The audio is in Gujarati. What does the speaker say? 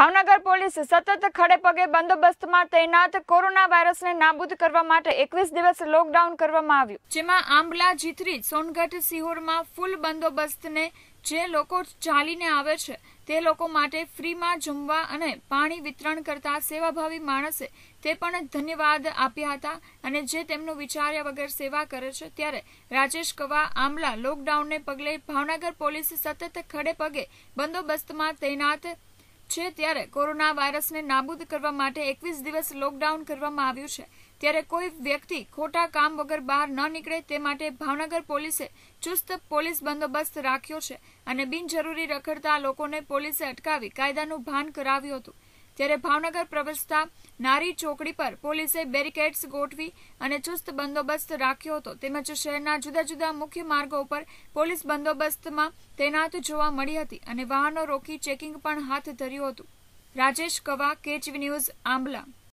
ભાવનગર પોલીસ સતત ખડે પગે બંદોબસ્તમાં તૈનાત કોરોના વાયરસને નાબૂદ કરવા માટે એકવીસ દિવસ લોકડાઉન કરવામાં આવ્યું જેમાં આંબલા જીથરી સોનગઢ સિહોરમાં ફૂલ બંદોબસ્તને જે લોકો ચાલીને આવે છે તે લોકો માટે ફ્રીમાં જમવા અને પાણી વિતરણ કરતા સેવાભાવી માણસે તે પણ ધન્યવાદ આપ્યા હતા અને જે તેમનું વિચાર્યા વગર સેવા કરે છે ત્યારે રાજેશ કવા આંબલા લોકડાઉનને પગલે ભાવનગર પોલીસ સતત ખડે પગે બંદોબસ્તમાં તૈનાત છે ત્યારે કોરોના વાયરસને નાબૂદ કરવા માટે એકવીસ દિવસ લોકડાઉન કરવામાં આવ્યું છે ત્યારે કોઈ વ્યક્તિ ખોટા કામ વગર બહાર ન નીકળે તે માટે ભાવનગર પોલીસે ચુસ્ત પોલીસ બંદોબસ્ત રાખ્યો છે અને બિનજરૂરી રખડતા લોકોને પોલીસે અટકાવી કાયદાનું ભાન કરાવ્યું હતું ત્યારે ભાવનગર પ્રવેશતા નારી ચોકડી પર પોલીસે બેરિકેડ્સ ગોઠવી અને ચુસ્ત બંદોબસ્ત રાખ્યો હતો તેમજ શહેરના જુદા જુદા મુખ્ય માર્ગો ઉપર પોલીસ બંદોબસ્તમાં તૈનાત જોવા મળી હતી અને વાહનો રોકી ચેકિંગ પણ હાથ ધર્યું હતું રાજેશ કવા કેચવી ન્યૂઝ આંબલા